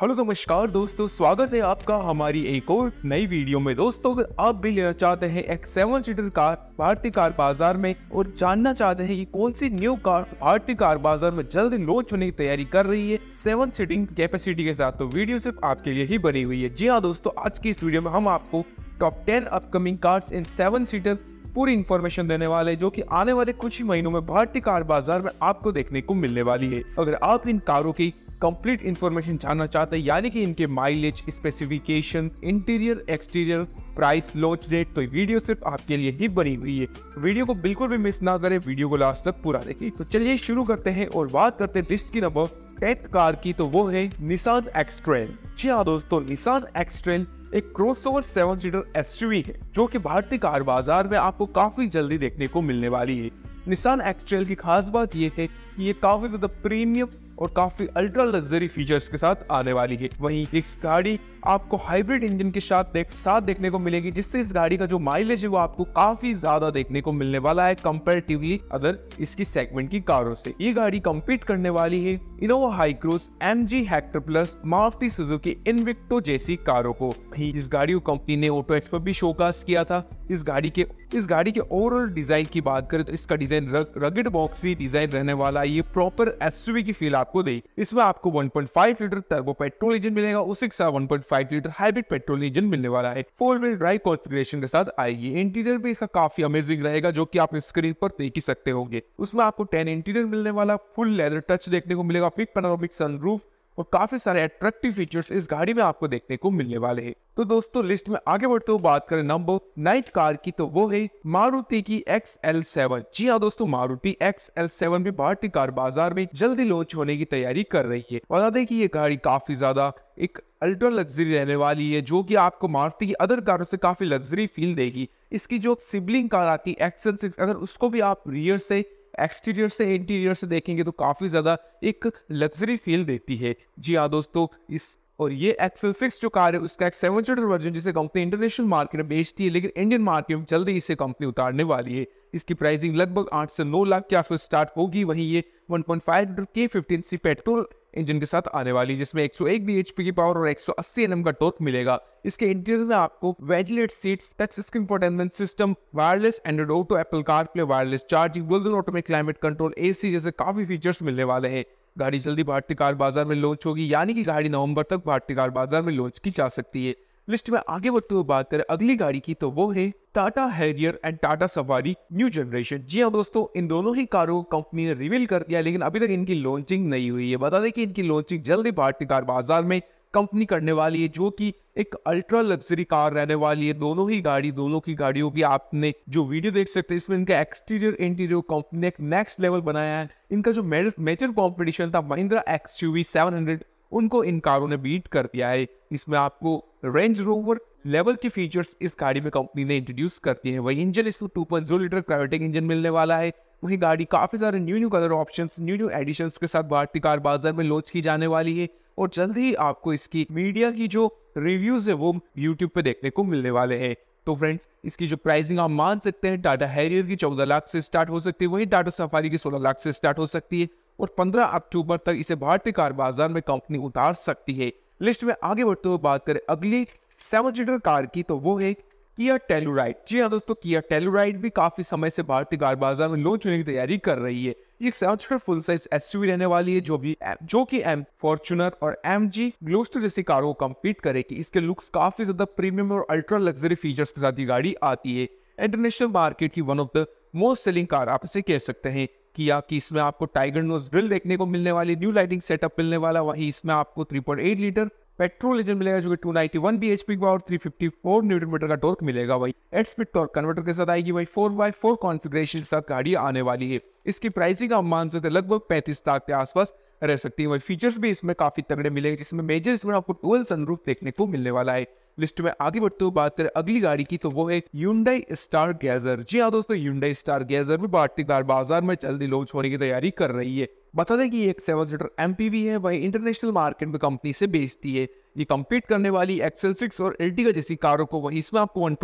hello नमस्कार दोस्तों स्वागत है आपका हमारी एक और नई वीडियो में दोस्तों अगर आप भी लेना चाहते हैं एक सेवन सीटर कार भारतीय कार बाजार में और जानना चाहते हैं कि कौन सी न्यू कार भारतीय कार बाजार में जल्द लॉन्च होने की तैयारी कर रही है सेवन सीटिंग कैपेसिटी के साथ तो वीडियो सिर्फ आपके लिए ही बनी हुई है जी हाँ दोस्तों आज की इस वीडियो में हम आपको top ten upcoming cars in seven seater पूरी इन्फॉर्मेशन देने वाले जो की आने वाले कुछ ही महीनों में भारतीय कार बाजार में आपको देखने को मिलने वाली है अगर आप इन कारों की कंप्लीट इन्फॉर्मेशन जानना चाहते हैं यानी कि इनके mileage specification interior exterior price launch date तो वीडियो सिर्फ आपके लिए ही बनी हुई है वीडियो को बिल्कुल भी मिस ना करें वीडियो को लास्ट तक पूरा देखें तो चलिए शुरू करते हैं और बात करते हैं लिस्ट की नंबर टेंथ कार की तो वो है निशान एक्सट्रेल जी हाँ दोस्तों निशान एक्सट्रेल एक क्रॉसओवर सेवन सीटर एस है जो कि भारतीय कार बाजार में आपको काफी जल्दी देखने को मिलने वाली है निशान एक्सट्रेल की खास बात यह है कि ये काफी ज्यादा प्रीमियम और काफी अल्ट्रा लग्जरी फीचर्स के साथ आने वाली है वहीं इस गाड़ी आपको हाइब्रिड इंजन के साथ देख, साथ देखने को मिलेगी जिससे इस गाड़ी का जो माइलेज है वो आपको काफी ज्यादा देखने को मिलने वाला है कम्पेरेटिवली अदर इसकी सेगमेंट की कारों से ये गाड़ी कम्पीट करने वाली है Innova Hycross M G Hector plus Maruti Suzuki Invicto जैसी कारों को इस गाड़ी को कंपनी ने ऑटो एक्स भी शोकास्ट किया था इस गाड़ी के इस गाड़ी के ओवरऑल डिजाइन की बात करें तो इसका डिजाइन रगेड बॉक्सी डिजाइन रहने वाला ये प्रॉपर एसयूवी की फील आप आपको दी इसमें आपको 1.5 लीटर टर्बो पेट्रोल इंजन मिलेगा उसी के साथ 1.5 लीटर हाइब्रिड पेट्रोल इंजन मिलने वाला है फोर व्हील ड्राइव कॉन्फिग्रेशन के साथ आएगी इंटीरियर भी इसका काफी अमेजिंग रहेगा जो की आप स्क्रीन पर देख ही सकते होंगे उसमें आपको टेन इंटीरियर मिलने वाला फुल लेदर टच देखने को मिलेगा पिक पेनोमिक सनरूफ और काफी सारे अट्रैक्टिव फीचर्स इस गाड़ी में आपको देखने को मिलने वाले हैं तो दोस्तों लिस्ट में आगे बढ़ते हुए बात करें नंबर नाइन्थ कार की तो वो है मारुति की एक्स एल सेवन जी हाँ दोस्तों मारुति एक्स एल सेवन भी भारतीय कार बाजार में जल्दी लॉन्च होने की तैयारी कर रही है बता दें कि ये गाड़ी काफी ज्यादा एक अल्ट्रा लग्जरी रहने वाली है जो कि आपको मारुति की अदर कारों से काफी लग्जरी फील देगी इसकी जो सिबलिंग कार आती है एक्सएल सिक्स अगर उसको भी आप रियर से एक्सटीरियर से इंटीरियर से देखेंगे तो काफ़ी ज़्यादा एक लग्जरी फील देती है जी हाँ दोस्तों इस और ये एक्सेल सिक्स जो कार है उसका एक सेवन सीटर वर्जन जिसे कंपनी इंटरनेशनल मार्केट में बेचती है लेकिन इंडियन मार्केट में जल्दी इसे कंपनी उतारने वाली है इसकी प्राइसिंग लगभग आठ से नौ लाख के आसपास स्टार्ट होगी वहीं ये वन फाइव लीटर के फिफ्टीन सी पेट्रोल इंजन के साथ आने वाली जिसमें 101 bhp की पावर और 180 Nm का टॉर्क मिलेगा इसके इंटीरियर में आपको ventilate seats touch screen infotainment system wireless android auto Apple CarPlay wireless charging वुल्जन ऑटोमेटिक क्लाइमेट कंट्रोल एसी जैसे काफी फीचर्स मिलने वाले हैं गाड़ी जल्दी भारतीय कार बाजार में लॉन्च होगी यानी कि गाड़ी नवंबर तक भारतीय कार बाजार में लॉन्च की जा सकती है लिस्ट में आगे बढ़ते हुए बात करें अगली गाड़ी की तो वो है टाटा हैरियर एंड टाटा सवारी न्यू जनरेशन जी हाँ दोस्तों इन दोनों ही कारों को कंपनी ने रिवील कर दिया लेकिन अभी तक इनकी लॉन्चिंग नहीं हुई है बता दें कि इनकी लॉन्चिंग जल्दी भारतीय कार बाजार में कंपनी करने वाली है जो कि एक अल्ट्रा लग्जरी कार रहने वाली है दोनों ही गाड़ी दोनों की गाड़ियों की आपने जो वीडियो देख सकते हैं इसमें इनका एक्सटीरियर इंटीरियर कंपनी ने एक नेक्स्ट लेवल बनाया है इनका जो मेजर कॉम्पिटिशन था महिंद्रा एक्स सेवन हंड्रेड उनको इन कारों ने बीट कर दिया है इसमें आपको रेंज रोवर लेवल के फीचर्स इस गाड़ी में कंपनी ने इंट्रोड्यूस कर दिए हैं वही इंजन इसको जीरो लीटर क्रायोटिक इंजन मिलने वाला है वही गाड़ी काफ़ी सारे new new colour option new new edition के साथ भारतीय कार बाजार में लॉन्च की जाने वाली है और जल्द ही आपको इसकी मीडिया की जो रिव्यूज है वो यूट्यूब पे देखने को मिलने वाले हैं तो फ्रेंड्स इसकी जो प्राइसिंग आप मान सकते हैं टाटा हैरियर की चौदह लाख से स्टार्ट हो सकती है वही टाटा सफारी की सोलह लाख से स्टार्ट हो सकती है और 15 अक्टूबर तक इसे भारतीय कार बाजार में कंपनी उतार सकती है लिस्ट में आगे बढ़ते हुए बात करें अगली सेवन सीटर कार की तो वो है किया टेलोराइड जी हाँ दोस्तों किया टेलोराइड भी काफी समय से भारतीय कार बाजार में लॉन्च होने की तैयारी कर रही है ये सेवन सीटर फुल साइज एस रहने वाली है जो भी जो कि एम फॉर्चुनर और एम जी ग्लोस्टर जैसी कारों को कम्पीट करेगी इसके लुक्स काफी ज्यादा प्रीमियम और अल्ट्रा लग्जरी फीचर्स के साथ ये गाड़ी आती है इंटरनेशनल मार्केट की one of the most selling car आप इसे कह सकते हैं किया कि इसमें आपको टाइगर नोज ड्रिल देखने को मिलने वाली न्यू लाइटिंग सेटअप मिलने वाला वहीं इसमें आपको 3.8 लीटर पेट्रोल इंजन मिलेगा जो कि 291 ninety one B H P का और फोर न्यूटन मीटर का टॉर्क मिलेगा वही एट स्पीड टॉर्क कन्वर्टर के साथ आएगी वही फोर 4x4 फोर के साथ गाड़ी आने वाली है इसकी प्राइसिंग आप मान सकते लगभग पैंतीस लाख के आसपास रह सकती है वही फीचर्स भी इसमें काफ़ी तगड़े मिलेंगे जिसमें मेजर इसमें आपको टूल सनरूफ देखने को मिलने वाला है लिस्ट में आगे बढ़ते हुए बात करें अगली गाड़ी की तो वो है यूनडाई स्टार गैजर जी हाँ दोस्तों यूनडाई स्टार गैजर भी भारतीय कार बाजार में जल्दी लॉन्च होने की तैयारी कर रही है बता दें कि एक सेवन सीटर एम है वही इंटरनेशनल मार्केट में कंपनी से बेचती है ये कम्पीट करने वाली एक्सेल सिक्स और एल्टिगा जैसी कारों को वही इसमें आपको one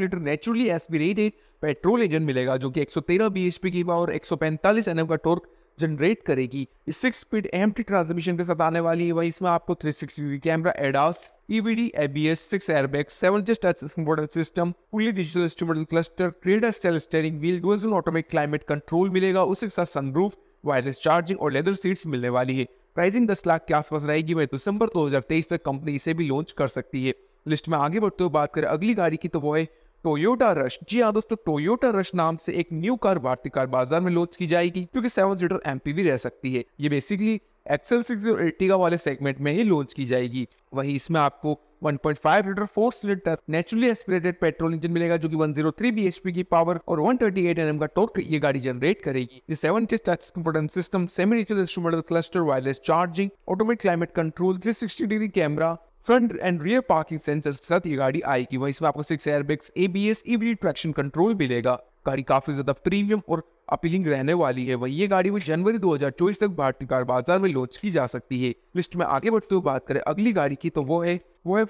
litre naturally aspirated petrol engine मिलेगा जो कि 113 बीएचपी की पावर और 145 एनएम का टोर्क जनरेट करेगी सिक्स स्पीड एम ट्रांसमिशन के साथ आने वाली है वहीं इसमें आपको three sixty degree camera ADAS EVD ABS six airbag seven just touch system fully digital instrumental cluster क्रेडर स्टेल steering wheel dual automatic climate control मिलेगा उसके साथ सनरूफ वायरलेस चार्जिंग और लेदर सीट्स मिलने वाली है प्राइसिंग दस लाख के आसपास रहेगी वही दिसंबर दो तक कंपनी इसे भी लॉन्च कर सकती है लिस्ट में आगे बढ़ते हुए बात करें अगली गाड़ी की तो वो है टोयोटा रश जी हाँ दोस्तों टोयोटा रश नाम से एक न्यू कार भारतीय कार बाजार में लॉन्च की जाएगी क्योंकि सेवन सीटर एमपीवी रह सकती है ये बेसिकली एक्सएल सिक्स और एर्टिगा वाले सेगमेंट में ही लॉन्च की जाएगी वहीं इसमें आपको 1.5 litre four cylinder naturally aspirated petrol engine मिलेगा जो कि 103 जीरो की पावर और 138 nm का टॉर्क ये गाड़ी जनरेट करेगी ये seven test touch comfortable system semi digital instrumental cluster wireless charging automatic climate control 360 degree camera front and rear parking sensors के साथ ये गाड़ी आएगी वहीं इसमें आपको six airbags ABS EBD traction control मिलेगा गाड़ी काफी ज्यादा प्रीमियम और अपीलिंग रहने वाली है वही ये गाड़ी वो जनवरी 2024 तक भारतीय कार बाजार में लॉन्च की जा सकती है लिस्ट में आगे बढ़ते हुए बात करें अगली गाड़ी की तो वो है वो है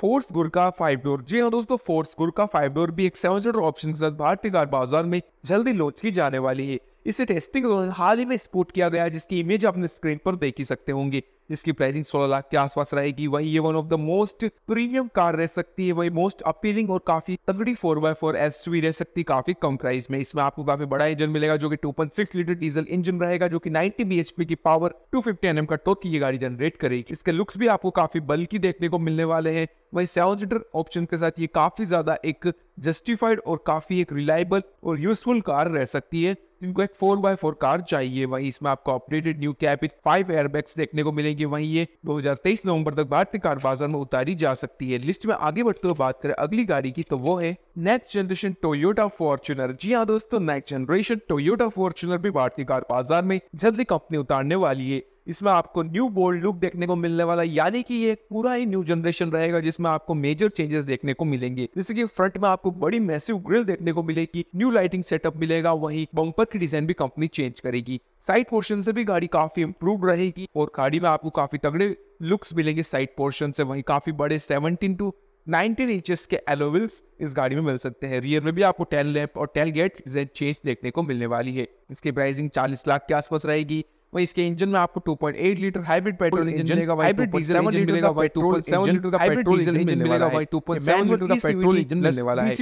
फोर्स गुरका फाइव डोर जी हाँ दोस्तों फोर्स गुरका फाइव डोर भी एक सेवन सीटर ऑप्शन के साथ भारतीय कार बाजार में जल्दी लॉन्च की जाने वाली है इसे टेस्टिंग के दौरान हाल ही में स्पोर्ट किया गया जिसकी इमेज आपने स्क्रीन पर देख ही सकते होंगे जिसकी प्राइसिंग 16 लाख के आसपास रहेगी वही ये one of the most premium car रह सकती है वही मोस्ट अपीलिंग और काफी तगड़ी फोर बाय फोर एस रह सकती है काफी कम प्राइस में इसमें आपको काफी बड़ा इंजन मिलेगा जो कि 2.6 लीटर डीजल इंजन रहेगा जो कि 90 bhp की पावर 250 एम का टोक की ये गाड़ी जनरेट करेगी इसके लुक्स भी आपको काफी बल्कि देखने को मिलने वाले हैं सेवन सीटर ऑप्शन के साथ ये काफ़ी ज़्यादा एक जस्टिफाइड और काफ़ी एक रिलायबल और यूजफुल कार रह सकती है जिनको एक फोर बाय फोर कार चाहिए वहीं इसमें आपको updated new cabin five airbags देखने को मिलेंगे वहीं ये 2023 नवंबर तक भारतीय कार बाजार में उतारी जा सकती है लिस्ट में आगे बढ़ते हुए बात करें अगली गाड़ी की तो वो है नेक्स्ट जनरेशन टोयोटा फॉर्चुनर जी हाँ दोस्तों नेक्स्ट जनरेशन टोयोटा फॉर्चुनर भी भारतीय कार बाजार में जल्दी कंपनी उतारने वाली है इसमें आपको न्यू बोल्ड लुक देखने को मिलने वाला यानी कि ये पूरा ही न्यू जनरेशन रहेगा जिसमें आपको मेजर चेंजेस देखने को मिलेंगे जैसे कि फ्रंट में आपको बड़ी मैसिव ग्रिल देखने को मिलेगी न्यू लाइटिंग सेटअप मिलेगा वही बम्पर की डिजाइन भी कंपनी चेंज करेगी साइड पोर्शन से भी गाड़ी काफी इंप्रूव रहेगी और गाड़ी में आपको काफी तगड़े लुक्स मिलेंगे साइड पोर्शन से वही काफी बड़े सेवनटीन टू 19 इंचेस के एलोविल्स इस गाड़ी में मिल सकते हैं रियर में भी आपको टेल लैम्प और टेल गेट डिजाइन चेंज देखने को मिलने वाली है इसकी प्राइसिंग 40 लाख के आसपास रहेगी वही इसके इंजन में आपको 2.8 लीटर हाइब्रिड पेट्रोल इंजन मिलेगा वही हाइब्रिड डीजल इंजन मिलेगा वही 2.7 लीटर का पेट्रोल इंजन मिलेगा वही 2.7 लीटर का पेट्रोल इंजन e मिलने वाला है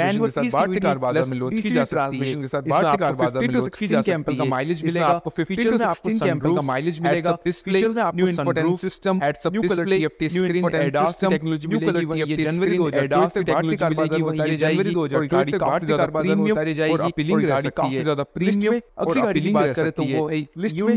मैनुअल e के साथ बार्ट e कार बाजार में लोड की जा सकती है इसके साथ बार्ट कार बाजार में लोड की जा सकती है माइलेज मिलेगा आपको 50 में आपको सनरूफ का माइलेज मिलेगा इस फीचर में आपको sunroof system heads up display एफटी स्क्रीन फॉर एडास टेक्नोलॉजी मिलेगी ये जनवरी को एडास की टेक्नोलॉजी मिलेगी वही ये जनवरी को गाड़ी काफी ज्यादा प्रीमियम उतारी जाएगी और अपीलिंग रह काफी ज्यादा प्रीमियम अगली गाड़ी की बात करें तो वो लिस्ट में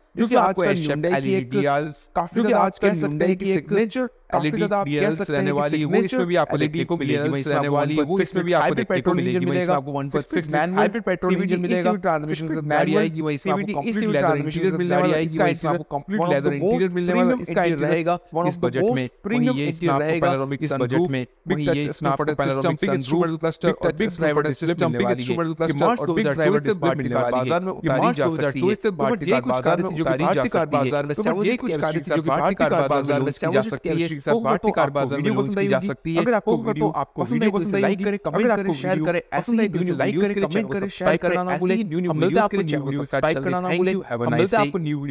क्योंकि आज e एक काफी आज कह सकते हैं सिग्नेचर काफी e ज्यादा आप कह सकते हैं e e वाली वो इसमें भी आपको देखने को मिलेगी इसमें रहने वाली वो इसमें भी आपको देखने को मिलेगी वहीं इसमें आपको 1.6 मैनुअल हाइब्रिड पेट्रोल इंजन मिलेगा ट्रांसमिशन के साथ गाड़ी आएगी वहीं इसमें आपको कंप्लीट लेदर इंटीरियर मिलने वाली आएगी वहीं इसमें आपको कंप्लीट लेदर इंटीरियर मिलने वाला मतलब इसका रहेगा इस बजट में प्रीमियम इंटीरियर रहेगा इस बजट में बिग टच इसमें आपको पैनोरामिक सनरूफ क्लस्टर और big driver system big instrument cluster और बिग ड्राइवर डिस्प्ले मिलने वाली है बाजार में उतारी जा सकती है तो भारतीय कार बाजार में उतारी जा सकती है बाजार में कुछ कार बाजार में जा सकती है के साथ भारतीय कारबाजार में लॉन्च की जा सकती है अगर आपको वीडियो आपको वीडियो पसंद आई लाइक करें कमेंट करें शेयर करें ऐसे ही वीडियो लाइक करें कमेंट करें शेयर करना ना भूलें हम मिलते हैं आपको न्यू वीडियो सब्सक्राइब करना ना भूलें हैव अ नाइस आपको न्यू